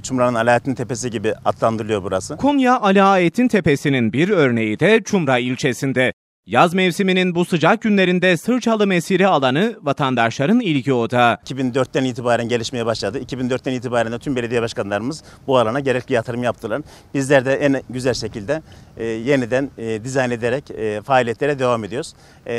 Çumra'nın Alaaddin Tepesi gibi adlandırılıyor burası. Konya Alaaddin Tepesi'nin bir örneği de Çumra ilçesinde. Yaz mevsiminin bu sıcak günlerinde Sırçalı Mesiri alanı vatandaşların ilgi otağı. 2004'ten itibaren gelişmeye başladı. 2004'ten itibaren de tüm belediye başkanlarımız bu alana gerekli yatırım yaptılar. Bizler de en güzel şekilde e, yeniden e, dizayn ederek e, faaliyetlere devam ediyoruz. E,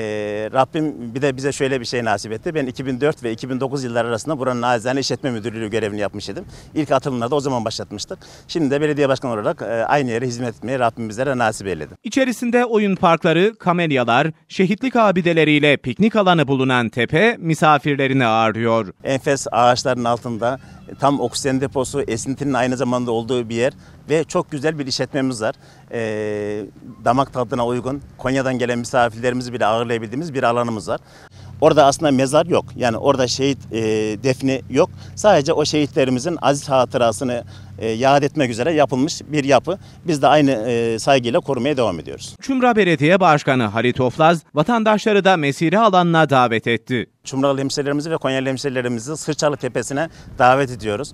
Rabbim bir de bize şöyle bir şey nasip etti. Ben 2004 ve 2009 yılları arasında buranın acizane işletme müdürlüğü görevini yapmış idim. İlk atılımları da o zaman başlatmıştık. Şimdi de belediye başkanı olarak e, aynı yere hizmet etmeye Rabbim bizlere nasip eyledi. İçerisinde oyun parkları, kamera kamelyalar, şehitlik abideleriyle piknik alanı bulunan tepe misafirlerini ağırlıyor. Enfes ağaçların altında e, tam oksijen deposu, esintinin aynı zamanda olduğu bir yer ve çok güzel bir işletmemiz var. E, damak tadına uygun, Konya'dan gelen misafirlerimizi bile ağırlayabildiğimiz bir alanımız var. Orada aslında mezar yok. Yani orada şehit e, defni yok. Sadece o şehitlerimizin aziz hatırasını e, yad etmek üzere yapılmış bir yapı. Biz de aynı e, saygıyla korumaya devam ediyoruz. Çumra Belediye Başkanı Halit Oflaz, vatandaşları da mesire alanına davet etti. Çumralı hemşehrilerimizi ve Konyalı hemşehrilerimizi Sırçalı Tepesi'ne davet ediyoruz.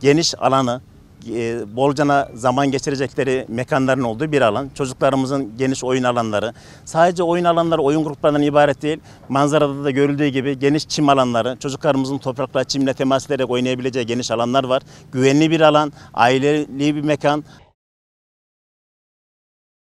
Geniş alanı, e, bolcana zaman geçirecekleri mekanların olduğu bir alan. Çocuklarımızın geniş oyun alanları. Sadece oyun alanları oyun gruplarından ibaret değil. Manzarada da görüldüğü gibi geniş çim alanları. Çocuklarımızın toprakla çimle temas ederek oynayabileceği geniş alanlar var. Güvenli bir alan, aileli bir mekan.